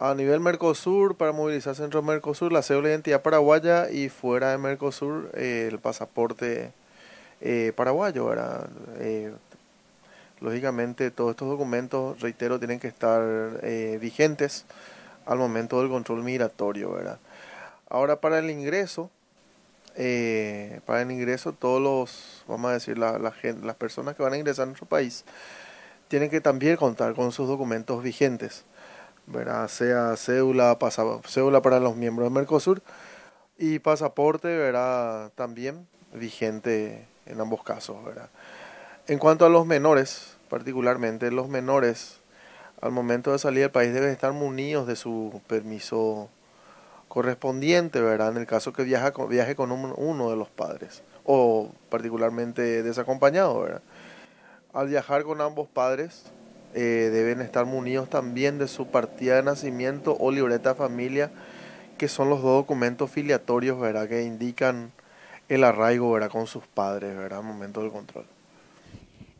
A nivel Mercosur, para movilizar Centro Mercosur, la cédula de identidad paraguaya y fuera de Mercosur, eh, el pasaporte eh, paraguayo. Eh, lógicamente, todos estos documentos, reitero, tienen que estar vigentes al momento del control migratorio. ¿verdad? Ahora, para el ingreso, para el ingreso, todos los, vamos a decir, la, las personas que van a ingresar a nuestro país tienen que también contar con sus documentos vigentes. ¿verdad? sea cédula, cédula para los miembros de Mercosur y pasaporte ¿verdad? también vigente en ambos casos. ¿verdad? En cuanto a los menores, particularmente los menores, al momento de salir del país deben estar munidos de su permiso correspondiente, ¿verdad? En el caso que viaja viaje con uno de los padres o particularmente desacompañado, ¿verdad? Al viajar con ambos padres, eh, deben estar munidos también de su partida de nacimiento o libreta de familia, que son los dos documentos filiatorios, ¿verdad? Que indican el arraigo, Con sus padres, ¿verdad? Momento del control.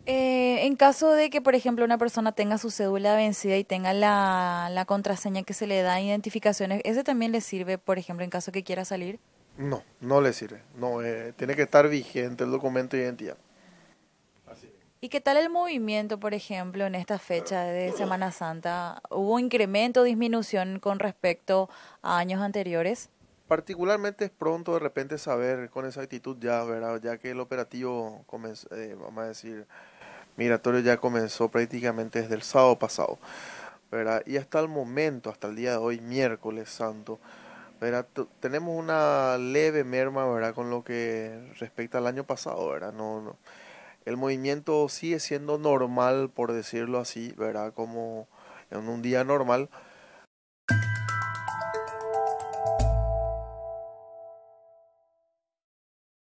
Eh, en caso de que, por ejemplo, una persona tenga su cédula vencida y tenga la, contraseña que se le da identificaciones, ¿ese también le sirve, por ejemplo, en caso que quiera salir? No, no le sirve. No, eh, tiene que estar vigente el documento de identidad. ¿Y qué tal el movimiento, por ejemplo, en esta fecha de Semana Santa? ¿Hubo incremento o disminución con respecto a años anteriores? Particularmente es pronto de repente saber con exactitud ya, ¿verdad? Ya que el operativo, eh, vamos a decir, migratorio ya comenzó prácticamente desde el sábado pasado, ¿verdad? Y hasta el momento, hasta el día de hoy, miércoles santo, ¿verdad? tenemos una leve merma, ¿verdad? Con lo que respecta al año pasado, ¿verdad? No, no el movimiento sigue siendo normal, por decirlo así, verá Como en un día normal,